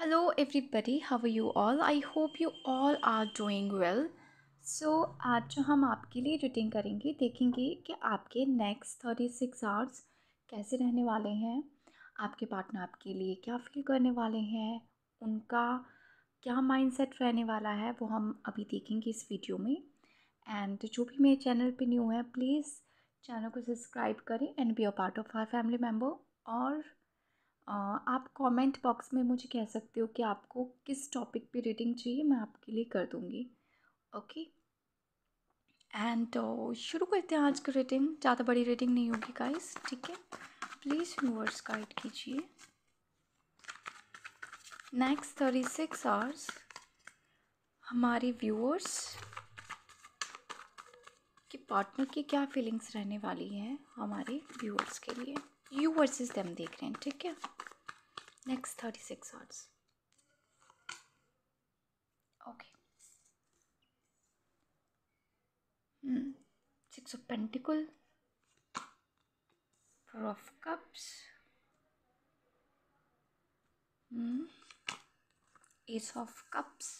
Hello everybody How you all I hope you all are doing well so आज जो हम आपके लिए रिटिंग करेंगे देखेंगे कि आपके नेक्स्ट थर्टी सिक्स आवर्स कैसे रहने वाले हैं आपके पार्टनर आपके लिए क्या फील करने वाले हैं उनका क्या माइंडसेट रहने वाला है वो हम अभी देखेंगे इस वीडियो में एंड जो भी मेरे चैनल पे न्यू है प्लीज़ चैनल को सब्सक्राइब करें and be a part of our family member और आप कमेंट बॉक्स में मुझे कह सकते हो कि आपको किस टॉपिक पे रीडिंग चाहिए मैं आपके लिए कर दूँगी ओके एंड शुरू करते हैं आज की रीडिंग ज़्यादा बड़ी रीडिंग नहीं होगी गाइस ठीक है प्लीज़ व्यूअर्स गाइड कीजिए नेक्स्ट थर्टी सिक्स आवर्स हमारे व्यूअर्स के पार्टनर की क्या फीलिंग्स रहने वाली हैं हमारे व्यूअर्स के लिए यू वर्सेस देम देख रहे हैं ठीक है next thirty six hours okay six of pentacle four of cups mm. ace of cups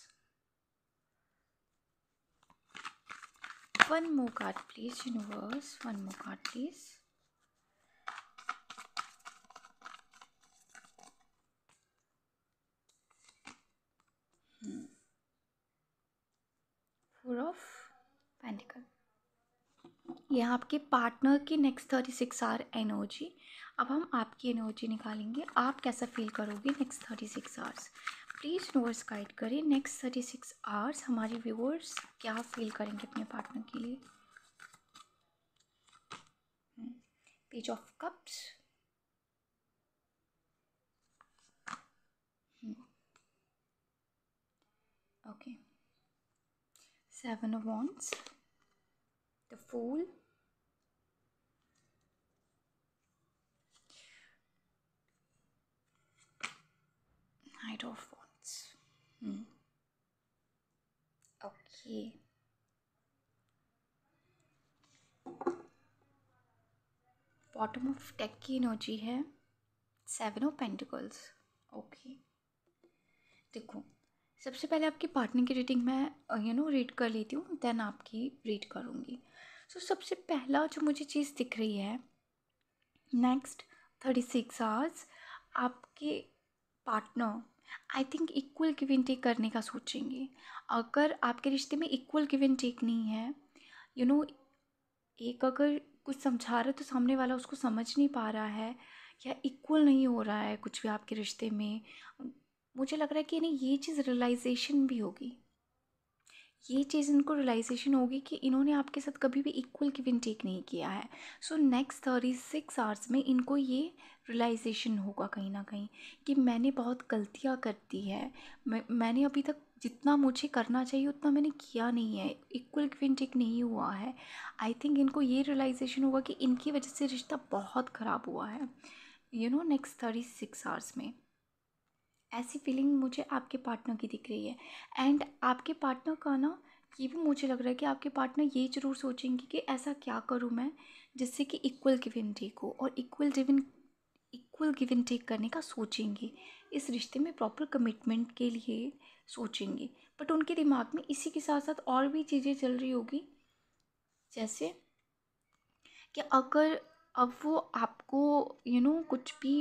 one more card please universe one more card please यह आपके पार्टनर की next thirty six hours energy अब हम आपकी एनर्जी निकालेंगे आप कैसा feel करोगे next thirty six hours please viewers guide करें नेक्स्ट थर्टी सिक्स आवर्स हमारे व्यूअर्स क्या फील करेंगे अपने पार्टनर के लिए hmm, page of cups okay hmm, seven of wands the Knight of Wands. Hmm. Okay. Bottom of deck की energy है seven of pentacles okay देखो सबसे पहले आपकी पार्टनर की रीडिंग मैं यू नो रीड कर लेती हूँ देन आपकी रीड करूँगी सो so, सबसे पहला जो मुझे चीज़ दिख रही है नेक्स्ट थर्टी सिक्स आवर्स आपके partner I think equal give and take करने का सोचेंगे अगर आपके रिश्ते में इक्वल गिव एंड टेक नहीं है यू you नो know, एक अगर कुछ समझा रहा है तो सामने वाला उसको समझ नहीं पा रहा है या इक्वल नहीं हो रहा है कुछ भी आपके रिश्ते में मुझे लग रहा है कि नहीं ये चीज़ रियलाइजेशन भी होगी ये चीज़ इनको रियलाइजेशन होगी कि इन्होंने आपके साथ कभी भी इक्वल गिव विन टेक नहीं किया है so next thirty six hours में इनको ये रियलाइजेशन होगा कहीं ना कहीं कि मैंने बहुत गलतियाँ कर दी है मैं मैंने अभी तक जितना मुझे करना चाहिए उतना मैंने किया नहीं है इक्वल गिव टेक नहीं हुआ है आई थिंक इनको ये रियलाइजेशन होगा कि इनकी वजह से रिश्ता बहुत ख़राब हुआ है you know next thirty six hours में ऐसी फीलिंग मुझे आपके पार्टनर की दिख रही है एंड आपके पार्टनर का ना ये भी मुझे लग रहा है कि आपके पार्टनर ये ज़रूर सोचेंगे कि ऐसा क्या करूँ मैं जिससे कि इक्वल गिव एंड टेक हो और equal give equal give and take करने का सोचेंगे इस रिश्ते में प्रॉपर कमिटमेंट के लिए सोचेंगे बट उनके दिमाग में इसी के साथ साथ और भी चीज़ें चल रही होगी जैसे कि अगर अब वो आपको यू you नो know, कुछ भी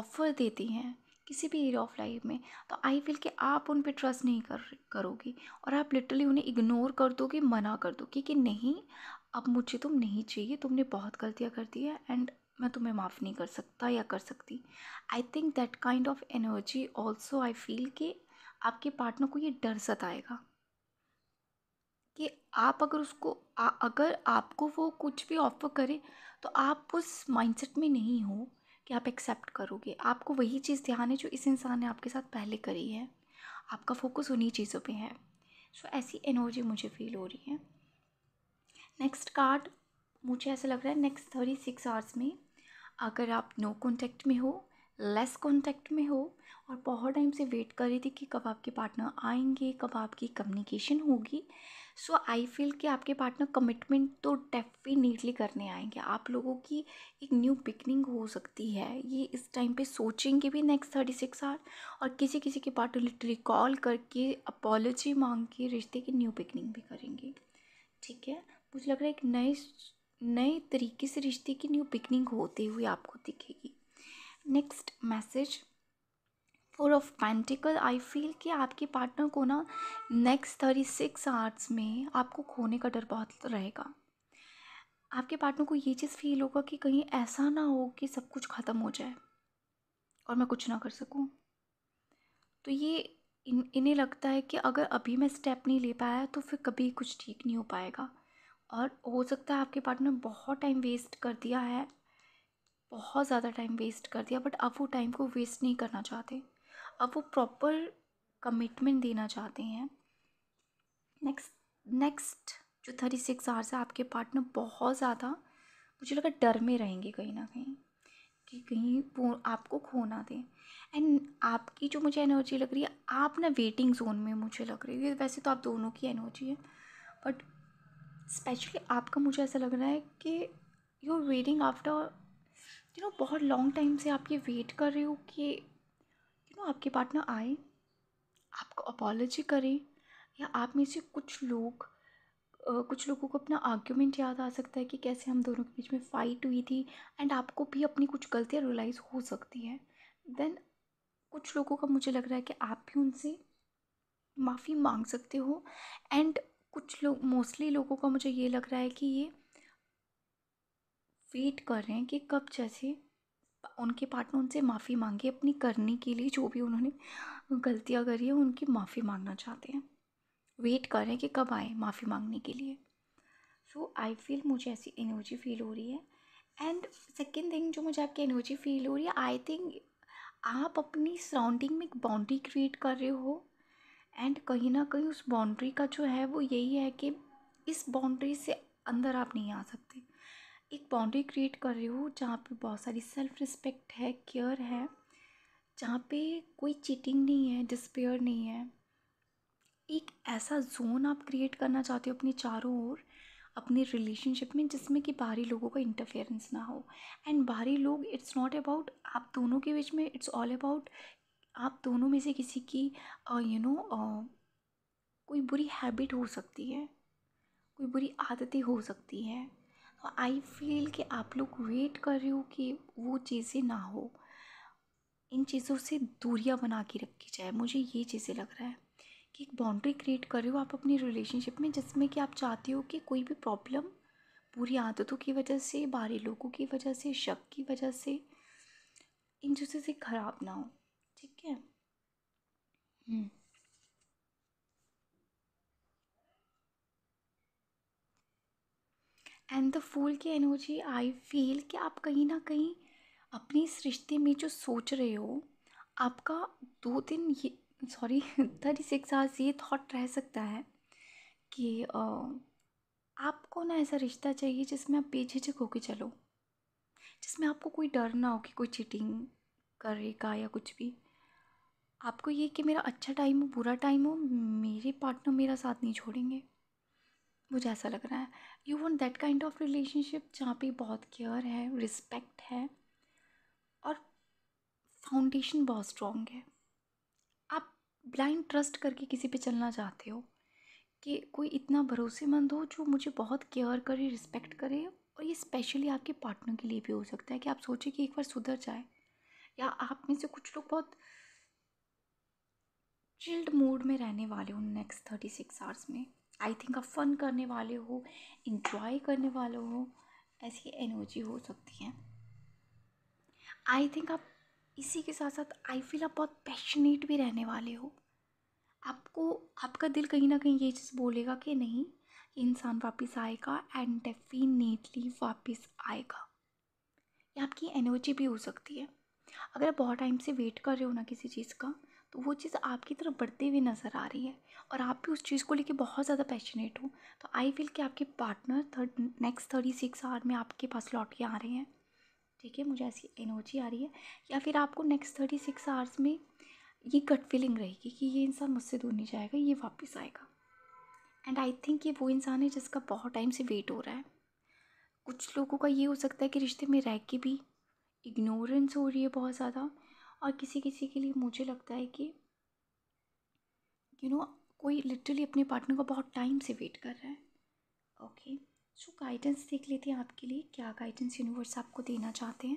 ऑफ़र देती हैं किसी भी एरिया ऑफ लाइफ में तो आई फील कि आप उन पर ट्रस्ट नहीं कर करोगे और आप लिटरली उन्हें इग्नोर कर दोगे मना कर दोगे कि नहीं अब मुझे तुम तो नहीं चाहिए तुमने बहुत गलतियाँ कर दी है एंड मैं तुम्हें माफ़ नहीं कर सकता या कर सकती I think that kind of energy also I feel कि आपके पार्टनर को ये डर सताएगा कि आप अगर उसको आ, अगर आपको वो कुछ भी ऑफर करे तो आप उस माइंडसेट में नहीं हो कि आप एक्सेप्ट करोगे आपको वही चीज़ ध्यान है जो इस इंसान ने आपके साथ पहले करी है आपका फोकस उन्हीं चीज़ों पे है सो so, ऐसी एनर्जी मुझे फील हो रही है नेक्स्ट कार्ड मुझे ऐसा लग रहा है नेक्स्ट थर्टी सिक्स आवर्स में अगर आप नो no कॉन्टैक्ट में हो लेस कॉन्टैक्ट में हो और बहुत टाइम से वेट कर रही थी कि कब आपके पार्टनर आएंगे कब आपकी कम्युनिकेशन होगी सो आई फील कि आपके पार्टनर कमिटमेंट तो डेफिनेटली करने आएंगे आप लोगों की एक न्यू बिगनिंग हो सकती है ये इस टाइम पे सोचेंगे भी नेक्स्ट थर्टी सिक्स आवर और किसी किसी के पार्टनर लिटरली कॉल करके अपॉलोजी मांग के रिश्ते की न्यू बिगनिंग भी करेंगे ठीक है मुझे लग रहा है एक नए नए तरीके से रिश्ते की न्यू बिगनिंग होते हुए आपको दिखेगी next message four of pentacle I feel कि आपके पार्टनर को ना नेक्स्ट थर्टी सिक्स आवर्स में आपको खोने का डर बहुत रहेगा आपके पार्टनर को ये चीज़ फील होगा कि कहीं ऐसा ना हो कि सब कुछ ख़त्म हो जाए और मैं कुछ ना कर सकूं तो ये इन इन्हें लगता है कि अगर अभी मैं स्टेप नहीं ले पाया तो फिर कभी कुछ ठीक नहीं हो पाएगा और हो सकता है आपके पार्टनर बहुत टाइम वेस्ट कर दिया है बहुत ज़्यादा टाइम वेस्ट कर दिया बट आप वो टाइम को वेस्ट नहीं करना चाहते अब वो प्रॉपर कमिटमेंट देना चाहते हैं नेक्स्ट नेक्स्ट जो थर्टी सिक्स आवर्स है आपके पार्टनर बहुत ज़्यादा मुझे लगा डर में रहेंगे कहीं ना कहीं कि कहीं वो आपको खो ना दें एंड आपकी जो मुझे एनर्जी लग रही है आप ना वेटिंग जोन में मुझे लग रही है वैसे तो आप दोनों की एनर्जी है बट स्पेशली आपका मुझे ऐसा लग रहा है कि you are waiting after you know बहुत लॉन्ग टाइम से आप ये वेट कर रहे हो कि आपके पार्टनर आए आपको अपॉलोजी करे या आप में से कुछ लोग कुछ लोगों को अपना आर्ग्यूमेंट याद आ सकता है कि कैसे हम दोनों के बीच में फ़ाइट हुई थी एंड आपको भी अपनी कुछ गलतियाँ रियलाइज़ हो सकती है देन कुछ लोगों का मुझे लग रहा है कि आप भी उनसे माफ़ी मांग सकते हो एंड कुछ लोग मोस्टली लोगों का मुझे ये लग रहा है कि ये वेट कर रहे हैं कि कब जैसे उनके पार्टनर उनसे माफ़ी मांगे अपनी करने के लिए जो भी उन्होंने गलतियाँ करी है उनकी माफ़ी मांगना चाहते हैं वेट करें कि कब आए माफ़ी मांगने के लिए सो आई फील मुझे ऐसी एनर्जी फील हो रही है एंड सेकेंड थिंग जो मुझे आपकी एनर्जी फील हो रही है आई थिंक आप अपनी सराउंडिंग में एक बाउंड्री क्रिएट कर रहे हो एंड कहीं ना कहीं उस बाउंड्री का जो है वो यही है कि इस बाउंड्री से अंदर आप नहीं आ सकते एक बाउंड्री क्रिएट कर रहे हो जहाँ पे बहुत सारी सेल्फ रिस्पेक्ट है केयर है जहाँ पे कोई चीटिंग नहीं है डिस्पेयर नहीं है एक ऐसा जोन आप क्रिएट करना चाहते हो अपने चारों ओर अपने रिलेशनशिप में जिसमें कि बाहरी लोगों का इंटरफेरेंस ना हो एंड बाहरी लोग इट्स नॉट अबाउट आप दोनों के बीच में इट्स ऑल अबाउट आप दोनों में से किसी की यू नो कोई बुरी हैबिट हो सकती है कोई बुरी आदतें हो सकती हैं आई फील कि आप लोग वेट कर रहे हो कि वो चीज़ें ना हो इन चीज़ों से दूरियाँ बना के रखी जाए मुझे ये चीज़ें लग रहा है कि एक बाउंड्री क्रिएट कर रहे हो आप अपनी रिलेशनशिप में जिसमें कि आप चाहते हो कि कोई भी प्रॉब्लम बुरी आदतों की वजह से बाहरी लोगों की वजह से शक की वजह से इन चीज़ों से खराब ना हो ठीक है हम्म। एंड द फूल की एनर्जी आई फील कि आप कहीं ना कहीं अपनी इस रिश्ते में जो सोच रहे हो आपका दो दिन ये सॉरी थर्टी सिक्स आवर्स ये थाट रह सकता है कि आपको ना ऐसा रिश्ता चाहिए जिसमें आप बेझिझक होके चलो जिसमें आपको कोई डर ना हो कि कोई चीटिंग करेगा या कुछ भी आपको ये कि मेरा अच्छा टाइम हो बुरा टाइम हो मेरे पार्टनर मेरा साथ नहीं छोड़ेंगे मुझे ऐसा लग रहा है you want that kind of relationship जहाँ पे बहुत केयर है रिस्पेक्ट है और फाउंडेशन बहुत स्ट्रॉन्ग है आप ब्लाइंड ट्रस्ट करके किसी पे चलना चाहते हो कि कोई इतना भरोसेमंद हो जो मुझे बहुत केयर करे रिस्पेक्ट करे और ये स्पेशली आपके पार्टनर के लिए भी हो सकता है कि आप सोचें कि एक बार सुधर जाए या आप में से कुछ लोग बहुत चिल्ड मूड में रहने वाले हो नेक्स्ट थर्टी सिक्स आवर्स में आई थिंक आप फन करने वाले हो इन्जॉय करने वाले हो ऐसी एनर्जी हो सकती है आई थिंक आप इसी के साथ साथ आई फील आप बहुत पैशनेट भी रहने वाले हो आपको आपका दिल कहीं ना कहीं ये चीज़ बोलेगा कि नहीं इंसान वापस आएगा एंड डेफिनेटली वापस आएगा ये आपकी एनर्जी भी हो सकती है अगर आप बहुत टाइम से वेट कर रहे हो ना किसी चीज़ का तो वो चीज़ आपकी तरफ बढ़ती हुई नज़र आ रही है और आप भी उस चीज़ को लेके बहुत ज़्यादा पैशनेट हो तो आई फील कि आपके partner third next thirty six hour में आपके पास लौट के आ रहे हैं ठीक है मुझे ऐसी एनर्जी आ रही है या फिर आपको नेक्स्ट थर्टी सिक्स आवर्स में ये गट फीलिंग रहेगी कि ये इंसान मुझसे दूर नहीं जाएगा ये वापस आएगा एंड आई थिंक ये वो इंसान है जिसका बहुत टाइम से वेट हो रहा है कुछ लोगों का ये हो सकता है कि रिश्ते में रह के भी इग्नोरेंस हो रही है बहुत ज़्यादा और किसी किसी के लिए मुझे लगता है कि यू you नो know, कोई लिटरली अपने पार्टनर को बहुत टाइम से वेट कर रहा है ओके सो गाइडेंस देख लेते हैं आपके लिए क्या गाइडेंस यूनिवर्स आपको देना चाहते हैं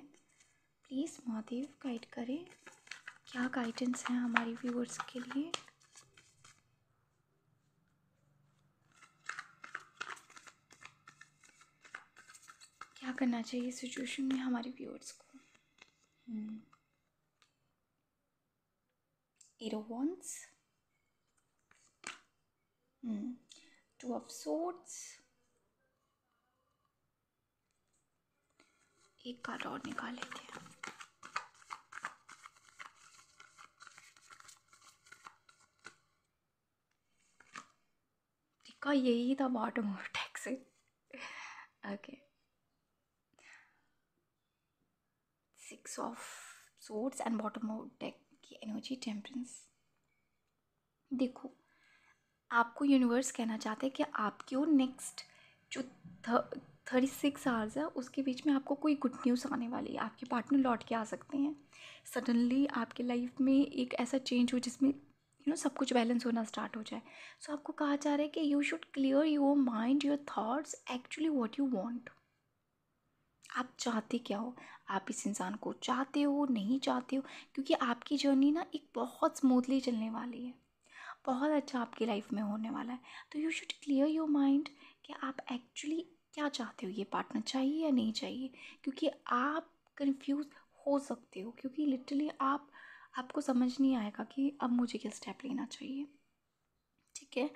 प्लीज़ महादेव गाइड करें क्या गाइडेंस है हमारे व्यूअर्स के लिए क्या करना चाहिए सिचुएशन में हमारे व्यूअर्स को एरो hmm. Hmm. Two of Swords. एक कार्ड और निकाल लेते हैं का यही था बॉटम ऑफ टैक्सी okay six of swords and bottom of deck की एनर्जी टेम्परेंस देखो आपको यूनिवर्स कहना चाहते हैं कि आपके वो नेक्स्ट जो थर्टी सिक्स आवर्स है उसके बीच में आपको कोई गुड न्यूज़ आने वाली है आपके पार्टनर लौट के आ सकते हैं सडनली आपके लाइफ में एक ऐसा चेंज हो जिसमें यू नो सब कुछ बैलेंस होना स्टार्ट हो जाए सो so, आपको कहा जा रहा है कि you should clear your mind your thoughts actually what you want आप चाहते क्या हो आप इस इंसान को चाहते हो नहीं चाहते हो क्योंकि आपकी जर्नी ना एक बहुत स्मूथली चलने वाली है बहुत अच्छा आपकी लाइफ में होने वाला है तो you should clear your mind कि आप एक्चुअली क्या चाहते हो ये पार्टनर चाहिए या नहीं चाहिए क्योंकि आप कंफ्यूज हो सकते हो क्योंकि लिटरली आप आपको समझ नहीं आएगा कि अब मुझे क्या स्टेप लेना चाहिए ठीक है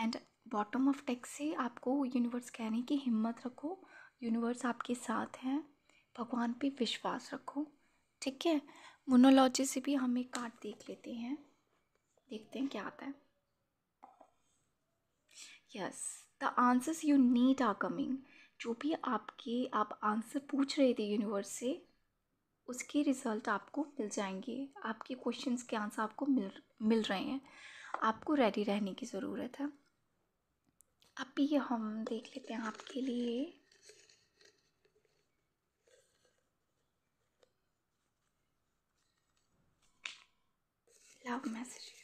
एंड बॉटम ऑफ टेक्स से आपको यूनिवर्स कह की कि हिम्मत रखो यूनिवर्स आपके साथ है भगवान पे विश्वास रखो ठीक है मोनोलॉजी से भी हम एक कार्ड देख लेते हैं देखते हैं क्या आता है yes the answers you need are coming जो भी आपके आप आंसर पूछ रहे थे यूनिवर्स से उसके रिज़ल्ट आपको मिल जाएंगे आपके क्वेश्चंस के आंसर आपको मिल मिल रहे हैं आपको रेडी रहने की ज़रूरत है अभी ये हम देख लेते हैं आपके लिए लव मैसेज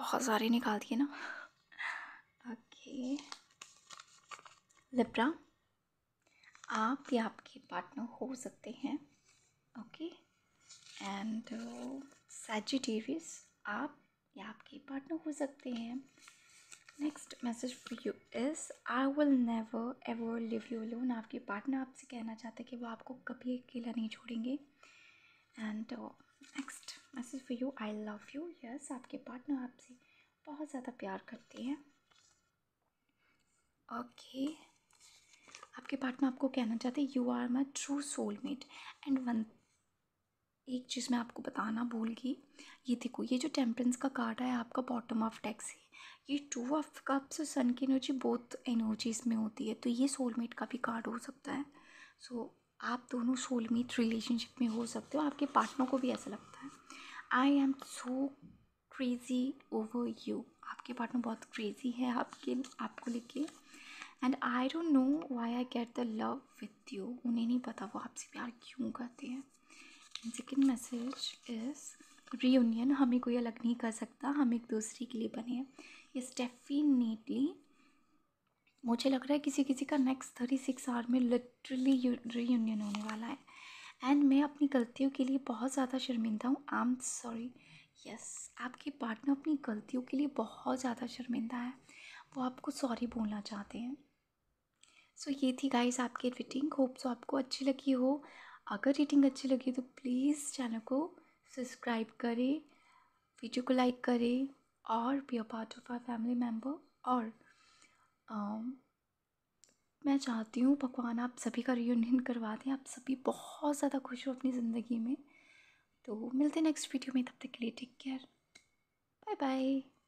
बहुत सारे निकाल दिए ना ओके लिब्रा आप या आपके पार्टनर हो सकते हैं ओके एंड सैजिटेरियस uh, आप या आपके पार्टनर हो सकते हैं next message for you is I will never ever leave you alone आपके पार्टनर आपसे कहना चाहते हैं कि वो आपको कभी अकेला नहीं छोड़ेंगे and next message for you I love you yes आपके पार्टनर आपसे बहुत ज़्यादा प्यार करती है ओके okay. आपके पार्टनर आपको कहना चाहते हैं you are my true soulmate and one एक चीज़ मैं आपको बताना भूल गई ये देखो ये जो टेम्परेंस का कार्ड है आपका बॉटम ऑफ टैक्सी ये टू ऑफ कप्स सन की एनर्जी बहुत एनर्जीज में होती है तो ये सोलमेट का भी कार्ड हो सकता है सो so, आप दोनों सोलमेट रिलेशनशिप में हो सकते हो आपके पार्टनर को भी ऐसा लगता है I am so crazy over you आपके पार्टनर बहुत क्रेज़ी है आपके आपको लेके and I don't know why I get the love with you उन्हें नहीं पता वो आपसे प्यार क्यों करते हैं सेकेंड मैसेज इज़ रीयूनियन हमें कोई अलग नहीं कर सकता हम एक दूसरे के लिए बने हैं इस डेफिनेटली मुझे लग रहा है किसी किसी का नेक्स्ट थर्टी सिक्स आवर में लिटरली रीयूनियन होने वाला है एंड मैं अपनी गलतियों के लिए बहुत ज़्यादा शर्मिंदा हूँ आई एम सॉरी यस आपके पार्टनर अपनी गलतियों के लिए बहुत ज़्यादा शर्मिंदा है वो आपको सॉरी बोलना चाहते हैं सो so, ये थी गाइस आपकी रीडिंग होप सो आपको अच्छी लगी हो अगर रीडिंग अच्छी लगी तो प्लीज़ चैनल को सब्सक्राइब करें वीडियो को लाइक करें और be a part of our family member और मैं चाहती हूँ पकवान आप सभी का रियूनियन करवा दें आप सभी बहुत ज़्यादा खुश हो अपनी ज़िंदगी में तो मिलते हैं नेक्स्ट वीडियो में तब तक के लिए टेक केयर बाय बाय